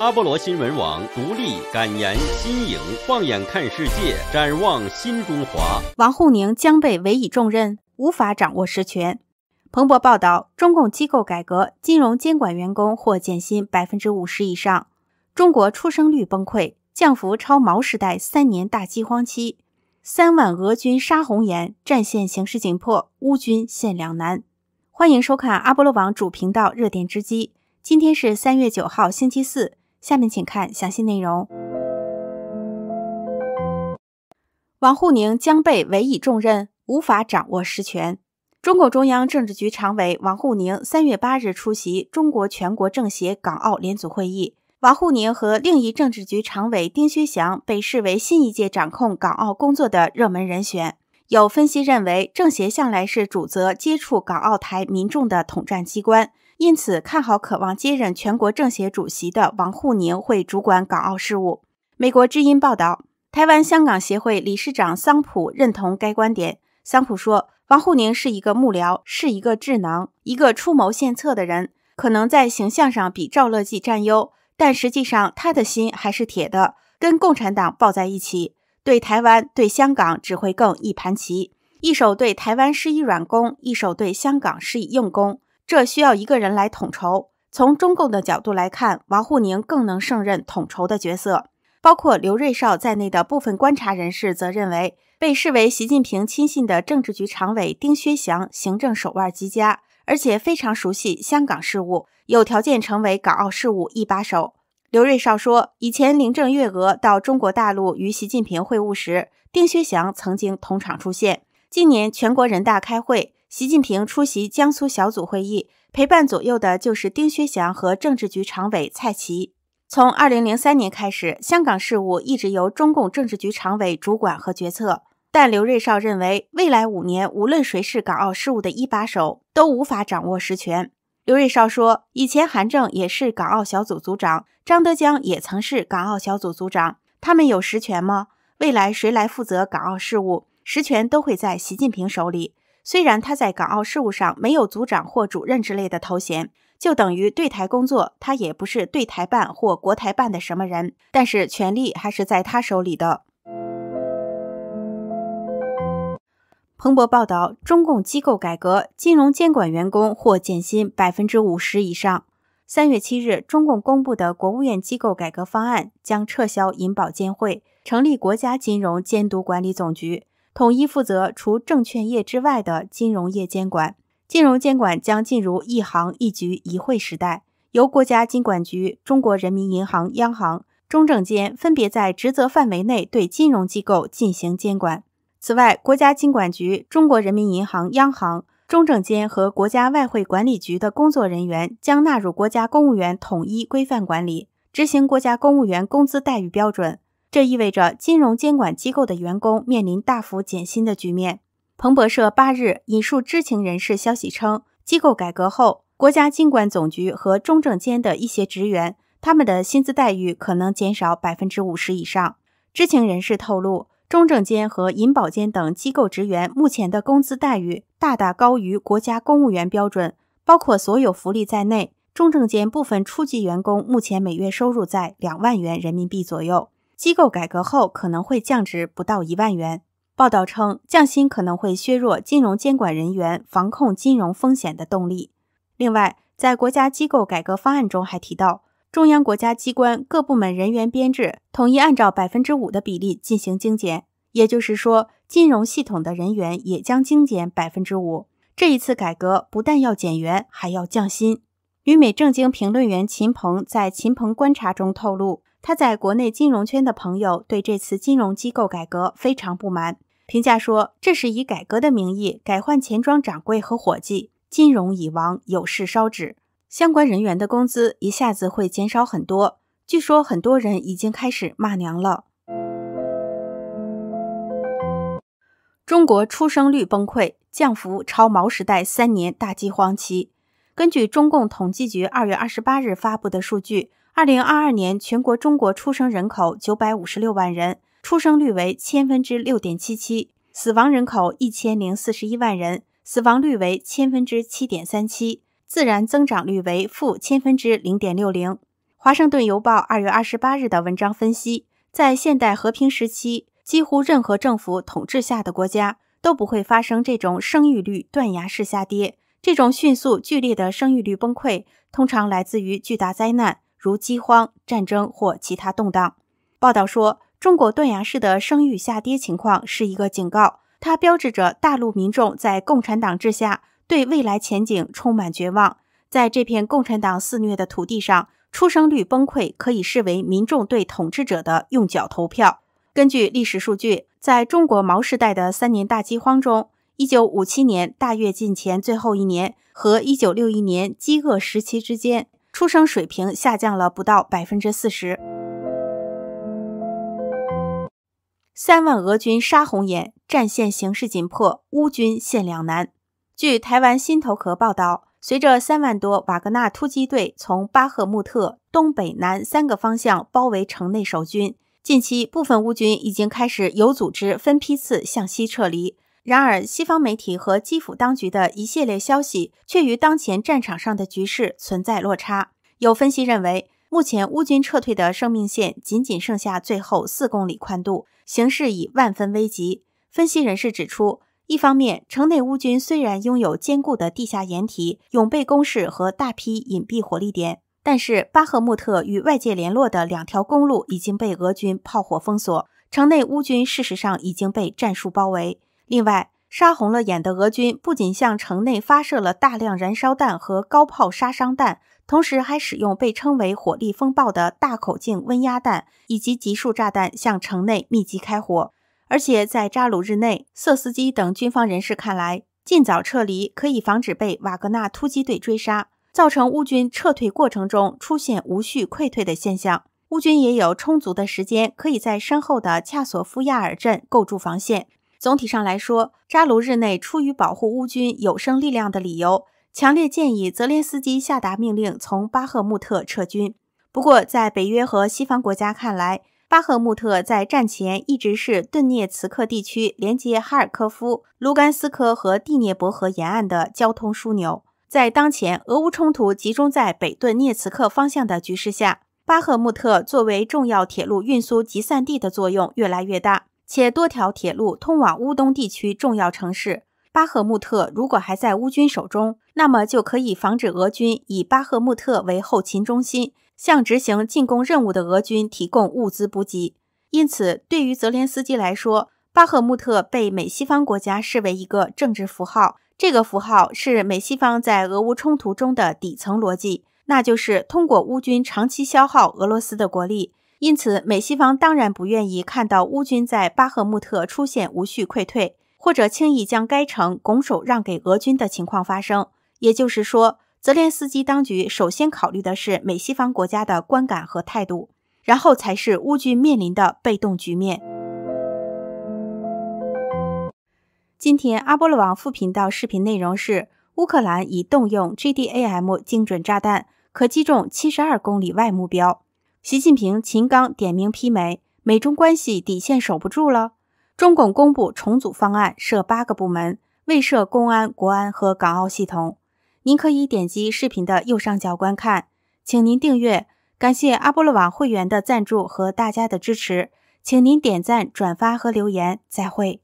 阿波罗新闻网独立、敢言、新颖，放眼看世界，展望新中华。王沪宁将被委以重任，无法掌握实权。彭博报道，中共机构改革，金融监管员工或减薪百分之五十以上。中国出生率崩溃，降幅超毛时代三年大饥荒期。三万俄军杀红颜，战线形势紧迫，乌军陷两难。欢迎收看阿波罗网主频道热点之机。今天是三月九号，星期四。下面请看详细内容。王沪宁将被委以重任，无法掌握实权。中共中央政治局常委王沪宁三月八日出席中国全国政协港澳联组会议。王沪宁和另一政治局常委丁薛祥被视为新一届掌控港澳工作的热门人选。有分析认为，政协向来是主责接触港澳台民众的统战机关。因此，看好渴望接任全国政协主席的王沪宁会主管港澳事务。美国之音报道，台湾香港协会理事长桑普认同该观点。桑普说：“王沪宁是一个幕僚，是一个智囊，一个出谋献策的人。可能在形象上比赵乐际占优，但实际上他的心还是铁的，跟共产党抱在一起。对台湾、对香港只会更一盘棋，一手对台湾施以软攻，一手对香港施以硬攻。”这需要一个人来统筹。从中共的角度来看，王沪宁更能胜任统筹的角色。包括刘瑞绍在内的部分观察人士则认为，被视为习近平亲信的政治局常委丁薛祥行政手腕极佳，而且非常熟悉香港事务，有条件成为港澳事务一把手。刘瑞绍说，以前林郑月娥到中国大陆与习近平会晤时，丁薛祥曾经同场出现。今年全国人大开会。习近平出席江苏小组会议，陪伴左右的就是丁薛祥和政治局常委蔡奇。从二零零三年开始，香港事务一直由中共政治局常委主管和决策。但刘瑞绍认为，未来五年，无论谁是港澳事务的一把手，都无法掌握实权。刘瑞绍说：“以前韩正也是港澳小组组长，张德江也曾是港澳小组组长，他们有实权吗？未来谁来负责港澳事务？实权都会在习近平手里。”虽然他在港澳事务上没有组长或主任之类的头衔，就等于对台工作他也不是对台办或国台办的什么人，但是权力还是在他手里的。彭博报道，中共机构改革，金融监管员工或减薪百分之五十以上。三月七日，中共公布的国务院机构改革方案将撤销银保监会，成立国家金融监督管理总局。统一负责除证券业之外的金融业监管，金融监管将进入一行一局一会时代，由国家金管局、中国人民银行、央行、中证监分别在职责范围内对金融机构进行监管。此外，国家金管局、中国人民银行、央行、中证监和国家外汇管理局的工作人员将纳入国家公务员统一规范管理，执行国家公务员工资待遇标准。这意味着金融监管机构的员工面临大幅减薪的局面。彭博社八日引述知情人士消息称，机构改革后，国家监管总局和中证监的一些职员，他们的薪资待遇可能减少百分之五十以上。知情人士透露，中证监和银保监等机构职员目前的工资待遇大大高于国家公务员标准，包括所有福利在内。中证监部分初级员工目前每月收入在两万元人民币左右。机构改革后可能会降职不到一万元。报道称，降薪可能会削弱金融监管人员防控金融风险的动力。另外，在国家机构改革方案中还提到，中央国家机关各部门人员编制统一按照百分之五的比例进行精简，也就是说，金融系统的人员也将精简百分之五。这一次改革不但要减员，还要降薪。旅美正经评论员秦鹏在《秦鹏观察》中透露。他在国内金融圈的朋友对这次金融机构改革非常不满，评价说：“这是以改革的名义改换钱庄掌柜和伙计，金融已亡，有事烧纸。相关人员的工资一下子会减少很多。”据说很多人已经开始骂娘了。中国出生率崩溃，降幅超毛时代三年大饥荒期。根据中共统计局二月二十八日发布的数据。二零二二年，全国中国出生人口九百五十六万人，出生率为千分之六点七七，死亡人口一千零四十一万人，死亡率为千分之七点三七，自然增长率为负千分之零点六零。华盛顿邮报二月二十八日的文章分析，在现代和平时期，几乎任何政府统治下的国家都不会发生这种生育率断崖式下跌。这种迅速剧烈的生育率崩溃，通常来自于巨大灾难。如饥荒、战争或其他动荡。报道说，中国断崖式的生育下跌情况是一个警告，它标志着大陆民众在共产党治下对未来前景充满绝望。在这片共产党肆虐的土地上，出生率崩溃可以视为民众对统治者的用脚投票。根据历史数据，在中国毛时代的三年大饥荒中，1957年大跃进前最后一年和1961年饥饿时期之间。出生水平下降了不到百分之四十。三万俄军杀红眼，战线形势紧迫，乌军陷两难。据台湾《新头壳》报道，随着三万多瓦格纳突击队从巴赫穆特东北、南三个方向包围城内守军，近期部分乌军已经开始有组织、分批次向西撤离。然而，西方媒体和基辅当局的一系列消息却与当前战场上的局势存在落差。有分析认为，目前乌军撤退的生命线仅仅剩下最后四公里宽度，形势已万分危急。分析人士指出，一方面，城内乌军虽然拥有坚固的地下掩体、永备工事和大批隐蔽火力点，但是巴赫穆特与外界联络的两条公路已经被俄军炮火封锁，城内乌军事实上已经被战术包围。另外，杀红了眼的俄军不仅向城内发射了大量燃烧弹和高炮杀伤弹，同时还使用被称为“火力风暴”的大口径温压弹以及集束炸弹向城内密集开火。而且，在扎鲁日内、瑟斯基等军方人士看来，尽早撤离可以防止被瓦格纳突击队追杀，造成乌军撤退过程中出现无序溃退的现象。乌军也有充足的时间可以在身后的恰索夫亚尔镇构筑防线。总体上来说，扎卢日内出于保护乌军有生力量的理由，强烈建议泽连斯基下达命令从巴赫穆特撤军。不过，在北约和西方国家看来，巴赫穆特在战前一直是顿涅茨克地区连接哈尔科夫、卢甘斯克和第聂伯河沿岸的交通枢纽。在当前俄乌冲突集中在北顿涅茨克方向的局势下，巴赫穆特作为重要铁路运输集散地的作用越来越大。且多条铁路通往乌东地区重要城市巴赫穆特。如果还在乌军手中，那么就可以防止俄军以巴赫穆特为后勤中心，向执行进攻任务的俄军提供物资补给。因此，对于泽连斯基来说，巴赫穆特被美西方国家视为一个政治符号。这个符号是美西方在俄乌冲突中的底层逻辑，那就是通过乌军长期消耗俄罗斯的国力。因此，美西方当然不愿意看到乌军在巴赫穆特出现无序溃退，或者轻易将该城拱手让给俄军的情况发生。也就是说，泽连斯基当局首先考虑的是美西方国家的观感和态度，然后才是乌军面临的被动局面。今天，阿波罗网副频道视频内容是：乌克兰已动用 GDA M 精准炸弹，可击中七十二公里外目标。习近平、秦刚点名批美，美中关系底线守不住了。中共公布重组方案，设八个部门，未设公安、国安和港澳系统。您可以点击视频的右上角观看，请您订阅。感谢阿波罗网会员的赞助和大家的支持，请您点赞、转发和留言。再会。